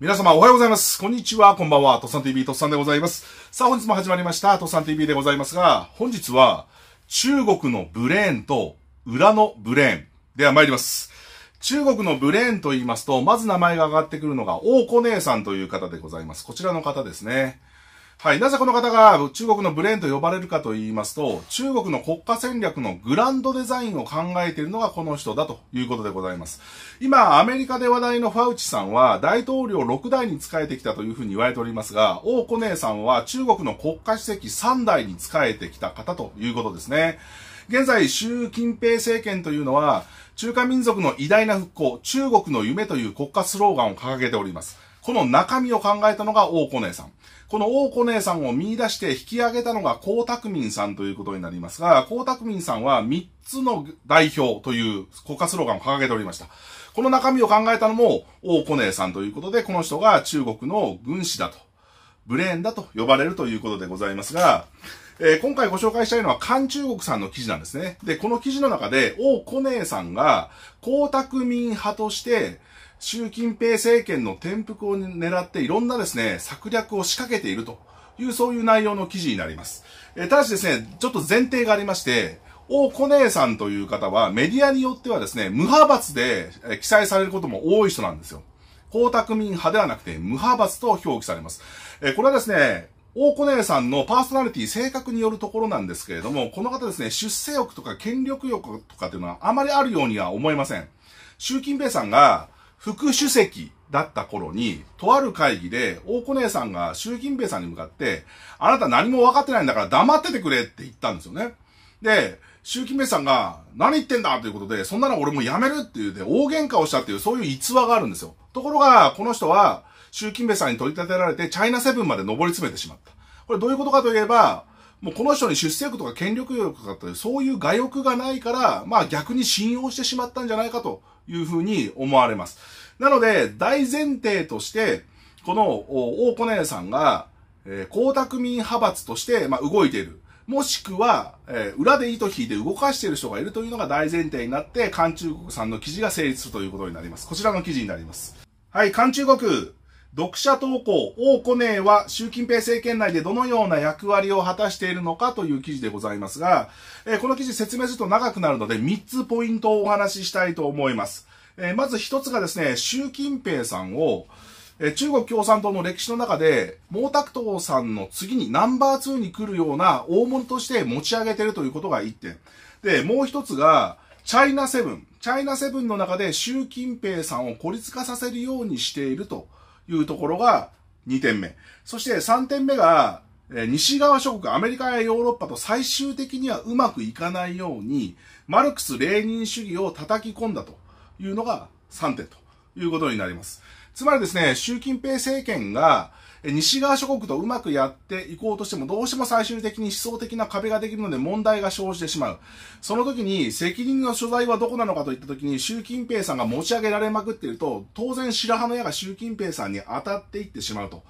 皆様おはようございます。こんにちは、こんばんは。とッさん TV、とッさんでございます。さあ、本日も始まりました、とッさん TV でございますが、本日は、中国のブレーンと裏のブレーン。では参ります。中国のブレーンと言いますと、まず名前が上がってくるのが、王子姉さんという方でございます。こちらの方ですね。はい。なぜこの方が中国のブレーンと呼ばれるかと言いますと、中国の国家戦略のグランドデザインを考えているのがこの人だということでございます。今、アメリカで話題のファウチさんは大統領6代に仕えてきたというふうに言われておりますが、王子姉さんは中国の国家主席3代に仕えてきた方ということですね。現在、習近平政権というのは、中華民族の偉大な復興、中国の夢という国家スローガンを掲げております。この中身を考えたのが王子姉さん。この大子姉さんを見出して引き上げたのが江沢民さんということになりますが、江沢民さんは3つの代表という国家スローガンを掲げておりました。この中身を考えたのも大子姉さんということで、この人が中国の軍師だと、ブレーンだと呼ばれるということでございますが、えー、今回ご紹介したいのは韓中国さんの記事なんですね。で、この記事の中で、王子姉さんが、江沢民派として、習近平政権の転覆を狙っていろんなですね、策略を仕掛けているという、そういう内容の記事になります。えー、ただしですね、ちょっと前提がありまして、王コネさんという方はメディアによってはですね、無派閥で記載されることも多い人なんですよ。江沢民派ではなくて無派閥と表記されます。えー、これはですね、大子姉さんのパーソナリティ性格によるところなんですけれども、この方ですね、出世欲とか権力欲とかというのはあまりあるようには思えません。習近平さんが、副主席だった頃に、とある会議で、大子姉さんが習近平さんに向かって、あなた何も分かってないんだから黙っててくれって言ったんですよね。で、習近平さんが、何言ってんだということで、そんなの俺もやめるっていうで、大喧嘩をしたっていう、そういう逸話があるんですよ。ところが、この人は、習近平さんに取り立てられて、チャイナセブンまで上り詰めてしまった。これどういうことかといえば、もうこの人に出世欲とか権力欲とかって、そういう外欲がないから、まあ逆に信用してしまったんじゃないかというふうに思われます。なので、大前提として、この大子姉さんが、えー、江沢民派閥として、まあ、動いている。もしくは、えー、裏で糸引いて動かしている人がいるというのが大前提になって、韓中国さんの記事が成立するということになります。こちらの記事になります。はい、韓中国、読者投稿、王コネは習近平政権内でどのような役割を果たしているのかという記事でございますが、えー、この記事説明すると長くなるので3つポイントをお話ししたいと思います。えー、まず1つがですね、習近平さんを、えー、中国共産党の歴史の中で毛沢東さんの次にナンバー2に来るような大物として持ち上げてるということが1点。で、もう1つが、チャイナセブン。チャイナセブンの中で習近平さんを孤立化させるようにしていると。いうところが2点目。そして3点目が、え西側諸国、アメリカやヨーロッパと最終的にはうまくいかないように、マルクス・レーニン主義を叩き込んだというのが3点ということになります。つまりですね、習近平政権が、西側諸国とうまくやっていこうとしても、どうしても最終的に思想的な壁ができるので問題が生じてしまう。その時に、責任の所在はどこなのかといった時に、習近平さんが持ち上げられまくっていると、当然白羽の矢が習近平さんに当たっていってしまうと。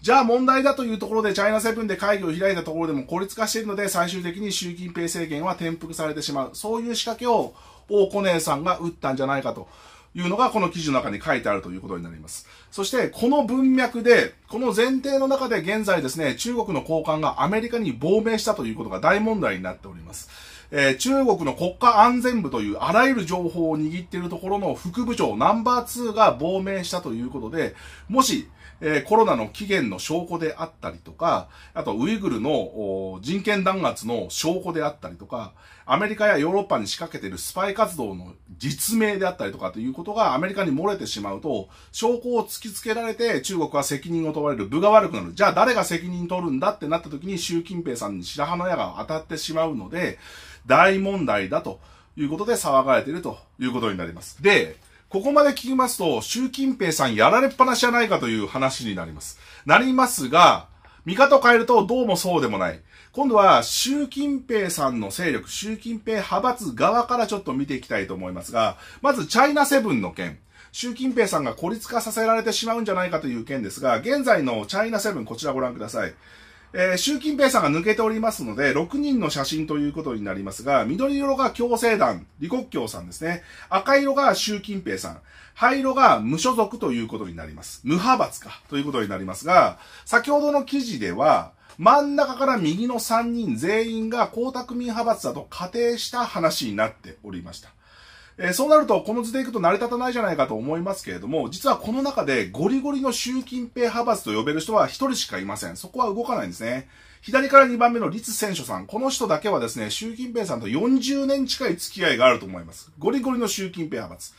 じゃあ問題だというところでチャイナセブンで会議を開いたところでも孤立化しているので最終的に習近平政権は転覆されてしまう。そういう仕掛けを、王子コネさんが打ったんじゃないかと。いうのがこの記事の中に書いてあるということになります。そして、この文脈で、この前提の中で現在ですね、中国の高官がアメリカに亡命したということが大問題になっております。えー、中国の国家安全部というあらゆる情報を握っているところの副部長ナンバー2が亡命したということで、もしえー、コロナの起源の証拠であったりとか、あとウイグルの人権弾圧の証拠であったりとか、アメリカやヨーロッパに仕掛けているスパイ活動の実名であったりとかということがアメリカに漏れてしまうと、証拠を突きつけられて中国は責任を問われる、部が悪くなる。じゃあ誰が責任取るんだってなった時に習近平さんに白羽の矢が当たってしまうので、大問題だということで騒がれているということになります。で、ここまで聞きますと、習近平さんやられっぱなしじゃないかという話になります。なりますが、見方を変えるとどうもそうでもない。今度は習近平さんの勢力、習近平派閥側からちょっと見ていきたいと思いますが、まずチャイナセブンの件。習近平さんが孤立化させられてしまうんじゃないかという件ですが、現在のチャイナセブン、こちらご覧ください。えー、習近平さんが抜けておりますので、6人の写真ということになりますが、緑色が共生団、李克強さんですね。赤色が習近平さん。灰色が無所属ということになります。無派閥か、ということになりますが、先ほどの記事では、真ん中から右の3人全員が江沢民派閥だと仮定した話になっておりました。えー、そうなると、この図でいくと成り立たないじゃないかと思いますけれども、実はこの中でゴリゴリの習近平派閥と呼べる人は一人しかいません。そこは動かないんですね。左から2番目の立選手さん。この人だけはですね、習近平さんと40年近い付き合いがあると思います。ゴリゴリの習近平派閥。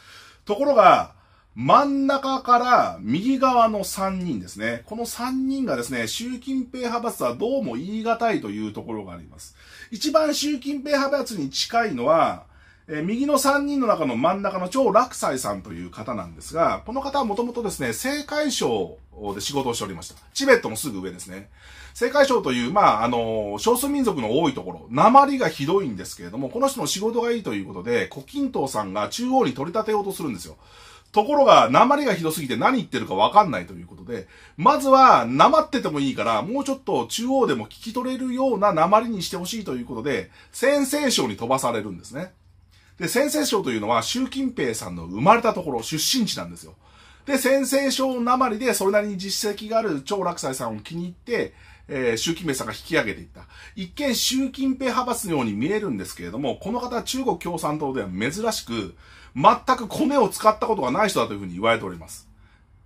ところが、真ん中から右側の3人ですね。この3人がですね、習近平派閥はどうも言い難いというところがあります。一番習近平派閥に近いのは、え右の3人の中の真ん中の超楽斎さんという方なんですが、この方はもともとですね、青海省で仕事をしておりました。チベットのすぐ上ですね。青海省という、まあ、あの、少数民族の多いところ、鉛がひどいんですけれども、この人の仕事がいいということで、胡近東さんが中央に取り立てようとするんですよ。ところが、鉛がひどすぎて何言ってるかわかんないということで、まずは、鉛っててもいいから、もうちょっと中央でも聞き取れるような鉛にしてほしいということで、先生省に飛ばされるんですね。で、先生省というのは習近平さんの生まれたところ、出身地なんですよ。で、先西省なまりでそれなりに実績がある超楽斎さんを気に入って、えー、習近平さんが引き上げていった。一見習近平派閥のように見えるんですけれども、この方は中国共産党では珍しく、全くコネを使ったことがない人だというふうに言われております。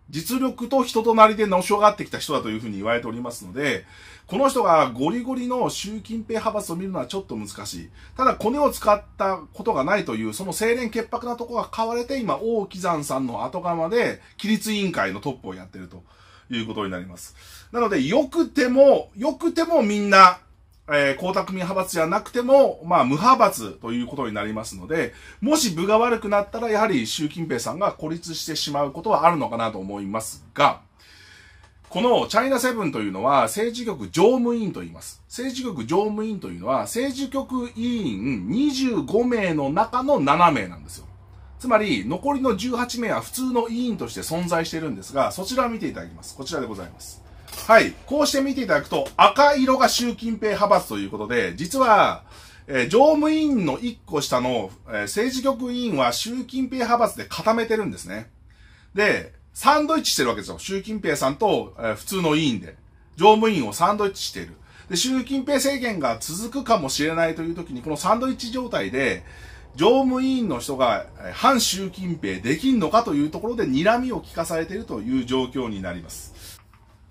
実力と人となりでのし上がってきた人だというふうに言われておりますので、この人がゴリゴリの習近平派閥を見るのはちょっと難しい。ただ、コネを使ったことがないという、その清廉潔白なとこが買われて、今、王木山さんの後釜で、規律委員会のトップをやってるということになります。なので、良くても、良くてもみんな、えー、江沢民派閥じゃなくても、まあ、無派閥ということになりますので、もし部が悪くなったら、やはり習近平さんが孤立してしまうことはあるのかなと思いますが、このチャイナセブンというのは政治局常務委員と言います。政治局常務委員というのは政治局委員25名の中の7名なんですよ。つまり残りの18名は普通の委員として存在しているんですが、そちらを見ていただきます。こちらでございます。はい。こうして見ていただくと、赤色が習近平派閥ということで、実は、えー、常務委員の1個下の、えー、政治局委員は習近平派閥で固めてるんですね。で、サンドイッチしてるわけですよ。習近平さんと、えー、普通の委員で。常務委員をサンドイッチしている。で、習近平政権が続くかもしれないという時に、このサンドイッチ状態で、常務委員の人が反習近平できんのかというところで睨みを聞かされているという状況になります。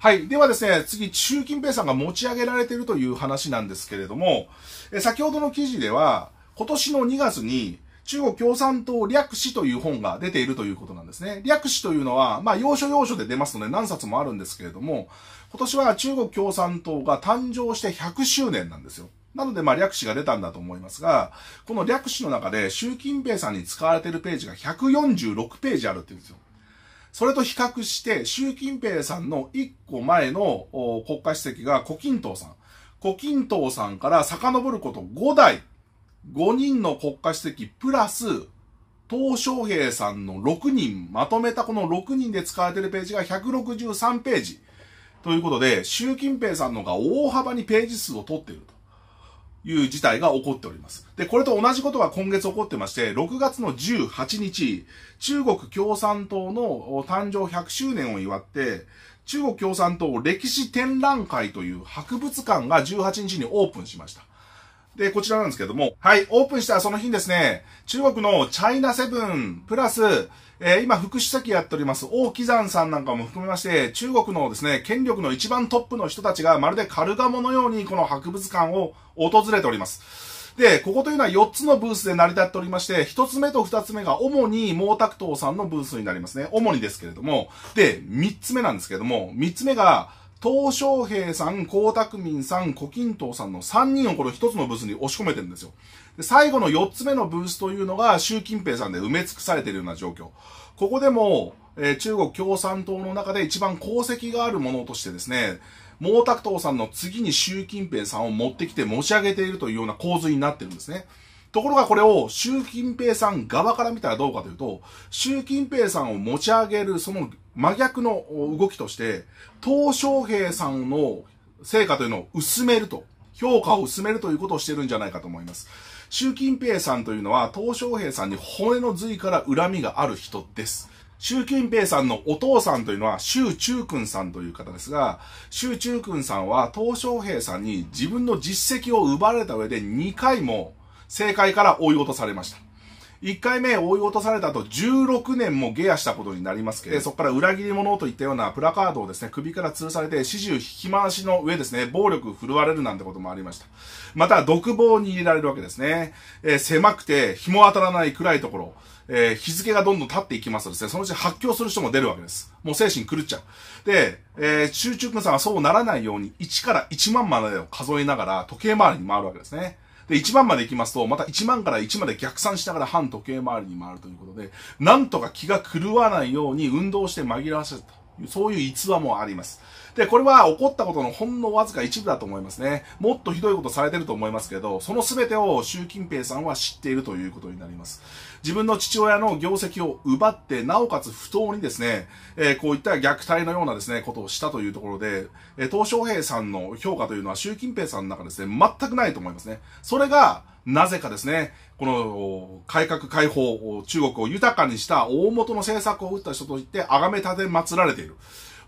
はい。ではですね、次、習近平さんが持ち上げられているという話なんですけれども、え先ほどの記事では、今年の2月に、中国共産党略史という本が出ているということなんですね。略史というのは、まあ、要所要所で出ますので何冊もあるんですけれども、今年は中国共産党が誕生して100周年なんですよ。なので、まあ、略史が出たんだと思いますが、この略史の中で、習近平さんに使われているページが146ページあるって言うんですよ。それと比較して、習近平さんの1個前の国家主席が胡錦涛さん。胡錦涛さんから遡ること5代、5人の国家主席プラス、鄧小平さんの6人、まとめたこの6人で使われているページが163ページ。ということで、習近平さんのが大幅にページ数を取っていると。いう事態が起こっております。で、これと同じことが今月起こってまして、6月の18日、中国共産党の誕生100周年を祝って、中国共産党歴史展覧会という博物館が18日にオープンしました。で、こちらなんですけども、はい、オープンしたその日にですね、中国のチャイナセブン、プラス、えー、今副主席やっております、王木山さんなんかも含めまして、中国のですね、権力の一番トップの人たちがまるでカルガモのようにこの博物館を訪れております。で、ここというのは4つのブースで成り立っておりまして、1つ目と2つ目が主に毛沢東さんのブースになりますね。主にですけれども。で、3つ目なんですけれども、3つ目が東小平さん、江沢民さん、胡錦涛さんの3人をこの1つのブースに押し込めてるんですよ。で最後の4つ目のブースというのが習近平さんで埋め尽くされているような状況。ここでも、えー、中国共産党の中で一番功績があるものとしてですね、毛沢東さんの次に習近平さんを持ってきて持ち上げているというような構図になってるんですね。ところがこれを習近平さん側から見たらどうかというと、習近平さんを持ち上げるその真逆の動きとして、鄧小平さんの成果というのを薄めると、評価を薄めるということをしてるんじゃないかと思います。習近平さんというのは、鄧小平さんに骨の髄から恨みがある人です。習近平さんのお父さんというのは、習中君さんという方ですが、習中君さんは、鄧小平さんに自分の実績を奪われた上で2回も政界から追い落とされました。1回目追い落とされた後、16年も下アしたことになりますけど、そこから裏切り者といったようなプラカードをですね、首から吊るされて、始終引き回しの上ですね、暴力振るわれるなんてこともありました。また、独房に入れられるわけですね。えー、狭くて、日も当たらない暗いところ、えー、日付がどんどん経っていきますとですね、そのうち発狂する人も出るわけです。もう精神狂っちゃう。で、えー、中中君さんはそうならないように、1から1万までを数えながら、時計回りに回るわけですね。で、1番まで行きますと、また1万から1まで逆算しながら反時計回りに回るということで、なんとか気が狂わないように運動して紛らわせたという、そういう逸話もあります。で、これは起こったことのほんのわずか一部だと思いますね。もっとひどいことされてると思いますけど、その全てを習近平さんは知っているということになります。自分の父親の業績を奪って、なおかつ不当にですね、えー、こういった虐待のようなですね、ことをしたというところで、えー、東小平さんの評価というのは習近平さんの中ですね、全くないと思いますね。それが、なぜかですね、この改革開放、中国を豊かにした大元の政策を打った人といって、崇め立て祀られている。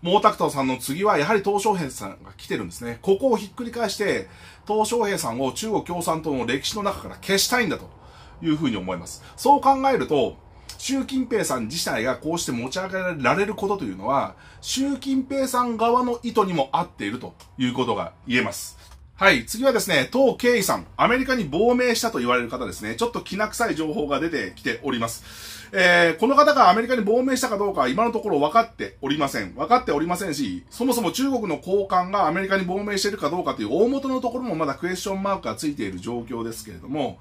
毛沢東さんの次はやはり鄧小平さんが来てるんですね。ここをひっくり返して、鄧小平さんを中国共産党の歴史の中から消したいんだと。いうふうに思います。そう考えると、習近平さん自体がこうして持ち上げられることというのは、習近平さん側の意図にも合っているということが言えます。はい、次はですね、当慶イさん、アメリカに亡命したと言われる方ですね、ちょっときな臭い情報が出てきております。えー、この方がアメリカに亡命したかどうかは今のところ分かっておりません。分かっておりませんし、そもそも中国の高官がアメリカに亡命しているかどうかという大元のところもまだクエスチョンマークがついている状況ですけれども、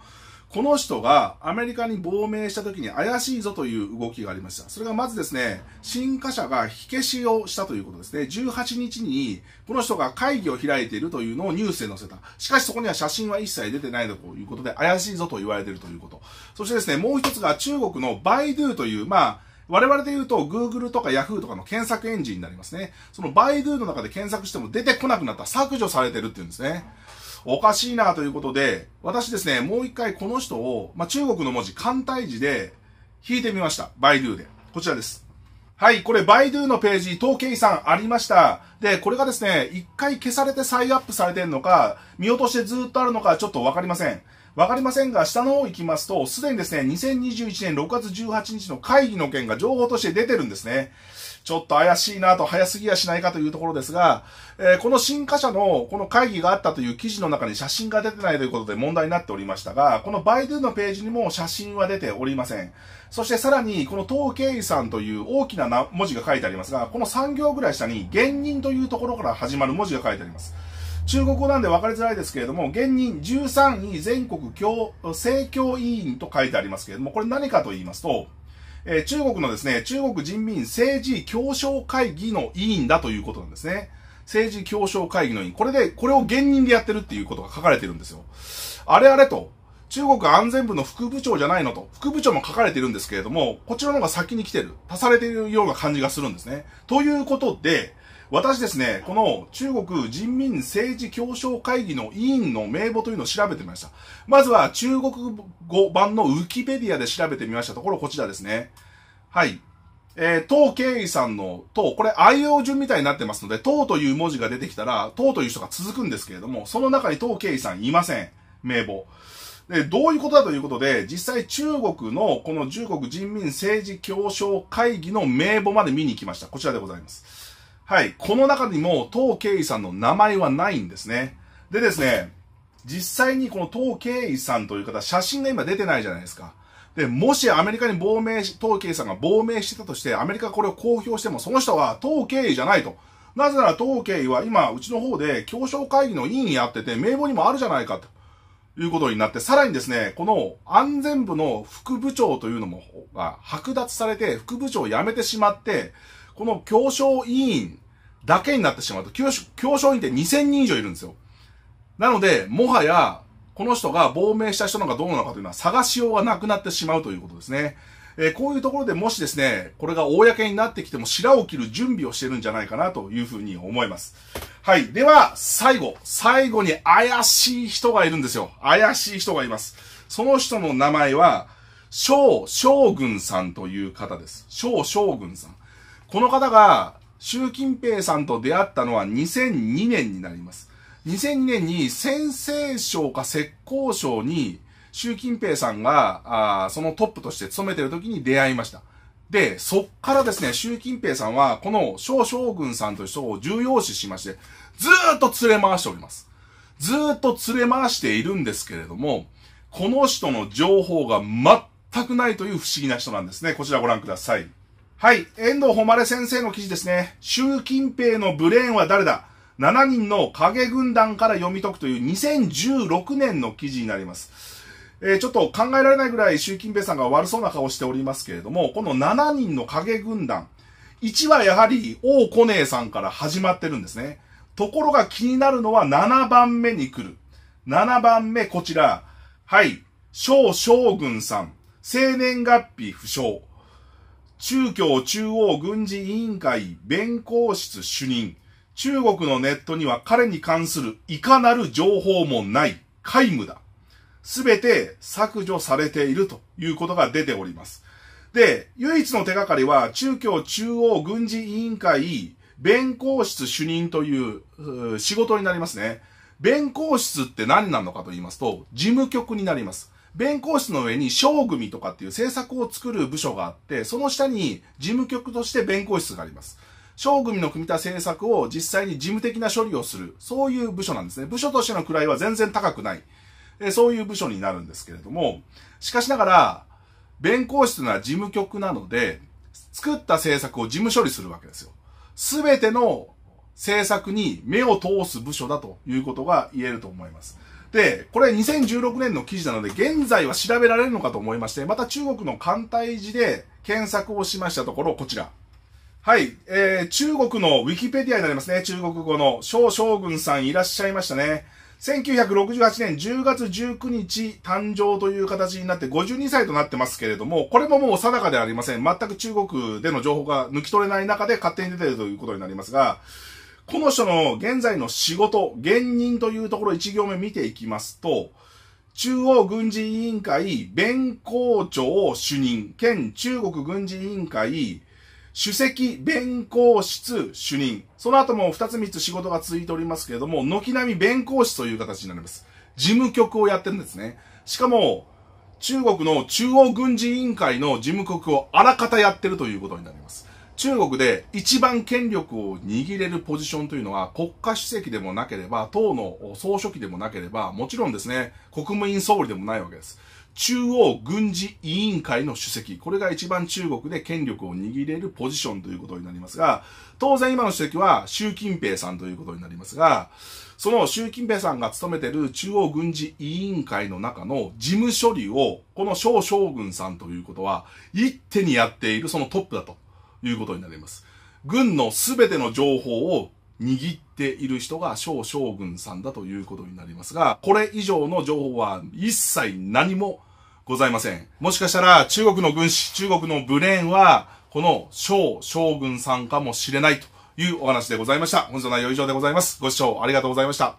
この人がアメリカに亡命した時に怪しいぞという動きがありました。それがまずですね、新華社が火消しをしたということですね。18日にこの人が会議を開いているというのをニュースで載せた。しかしそこには写真は一切出てないということで怪しいぞと言われているということ。そしてですね、もう一つが中国のバイドゥという、まあ、我々で言うと Google とか Yahoo とかの検索エンジンになりますね。そのバイドゥの中で検索しても出てこなくなった、削除されてるっていうんですね。おかしいなということで、私ですね、もう一回この人を、まあ、中国の文字、簡体字で引いてみました。バイドゥで。こちらです。はい、これ、バイドゥのページ、統計遺産ありました。で、これがですね、一回消されて再アップされてんのか、見落としてずっとあるのか、ちょっとわかりません。わかりませんが、下の方行きますと、すでにですね、2021年6月18日の会議の件が情報として出てるんですね。ちょっと怪しいなと早すぎやしないかというところですが、えー、この新華社のこの会議があったという記事の中に写真が出てないということで問題になっておりましたが、このバイドゥのページにも写真は出ておりません。そしてさらに、この統計遺産という大きな文字が書いてありますが、この3行ぐらい下に、現人というところから始まる文字が書いてあります。中国語なんで分かりづらいですけれども、現任13位全国教、政教委員と書いてありますけれども、これ何かと言いますと、えー、中国のですね、中国人民政治協商会議の委員だということなんですね。政治協商会議の委員。これで、これを現任でやってるっていうことが書かれてるんですよ。あれあれと、中国安全部の副部長じゃないのと、副部長も書かれてるんですけれども、こちらの方が先に来てる、足されているような感じがするんですね。ということで、私ですね、この中国人民政治協商会議の委員の名簿というのを調べてみました。まずは中国語版のウィキペディアで調べてみましたところ、こちらですね。はい。えー、党経緯さんの党、これ愛用順みたいになってますので、党という文字が出てきたら、党という人が続くんですけれども、その中に党経緯さんいません。名簿。で、どういうことだということで、実際中国のこの中国人民政治協商会議の名簿まで見に行きました。こちらでございます。はい、この中にも、当経医さんの名前はないんですね。でですね、実際にこの当経医さんという方、写真が今出てないじゃないですか。で、もしアメリカに亡命し、当経さんが亡命してたとして、アメリカがこれを公表しても、その人は当経医じゃないと。なぜなら当経医は今、うちの方で、協商会議の委員やってて、名簿にもあるじゃないかと。いうことになって、さらにですね、この安全部の副部長というのも、が剥奪されて、副部長を辞めてしまって、この教商委員だけになってしまうと、教商委員って2000人以上いるんですよ。なので、もはや、この人が亡命した人なのかどうなのかというのは探しようがなくなってしまうということですね。えー、こういうところでもしですね、これが公になってきても白を切る準備をしてるんじゃないかなというふうに思います。はい。では、最後。最後に怪しい人がいるんですよ。怪しい人がいます。その人の名前は、小将軍さんという方です。小将軍さん。この方が習近平さんと出会ったのは2002年になります。2002年に先西省か浙江省に習近平さんがあそのトップとして務めてる時に出会いました。で、そっからですね、習近平さんは、この小将軍さんという人を重要視しまして、ずーっと連れ回しております。ずーっと連れ回しているんですけれども、この人の情報が全くないという不思議な人なんですね。こちらご覧ください。はい、遠藤誉先生の記事ですね。習近平のブレーンは誰だ ?7 人の影軍団から読み解くという2016年の記事になります。えー、ちょっと考えられないぐらい習近平さんが悪そうな顔しておりますけれども、この7人の影軍団、1はやはり王コネさんから始まってるんですね。ところが気になるのは7番目に来る。7番目こちら。はい、小将軍さん、生年月日不詳。中共中央軍事委員会弁公室主任、中国のネットには彼に関するいかなる情報もない、皆無だ。すべて削除されているということが出ております。で、唯一の手がかりは、中共中央軍事委員会弁公室主任という仕事になりますね。弁公室って何なのかと言いますと、事務局になります。弁公室の上に小組とかっていう政策を作る部署があって、その下に事務局として弁公室があります。小組の組みた政策を実際に事務的な処理をする、そういう部署なんですね。部署としての位は全然高くない。えそういう部署になるんですけれども、しかしながら、弁公室というのは事務局なので、作った政策を事務処理するわけですよ。すべての政策に目を通す部署だということが言えると思います。で、これ2016年の記事なので、現在は調べられるのかと思いまして、また中国の艦体時で検索をしましたところ、こちら。はい、えー、中国のウィキペディアになりますね。中国語の小将軍さんいらっしゃいましたね。1968年10月19日誕生という形になって52歳となってますけれども、これももう定かではありません。全く中国での情報が抜き取れない中で勝手に出てるということになりますが、この人の現在の仕事、現任というところ1行目見ていきますと、中央軍事委員会弁公庁主任兼中国軍事委員会主席弁公室主任。その後も2つ3つ仕事が続いておりますけれども、軒並み弁公室という形になります。事務局をやってるんですね。しかも、中国の中央軍事委員会の事務局をあらかたやってるということになります。中国で一番権力を握れるポジションというのは国家主席でもなければ、党の総書記でもなければ、もちろんですね、国務院総理でもないわけです。中央軍事委員会の主席。これが一番中国で権力を握れるポジションということになりますが、当然今の主席は習近平さんということになりますが、その習近平さんが務めている中央軍事委員会の中の事務処理を、この小将軍さんということは、一手にやっているそのトップだと。いうことになります。軍の全ての情報を握っている人が小将軍さんだということになりますが、これ以上の情報は一切何もございません。もしかしたら中国の軍師、中国のブレーンは、この小将軍さんかもしれないというお話でございました。本日の内容は以上でございます。ご視聴ありがとうございました。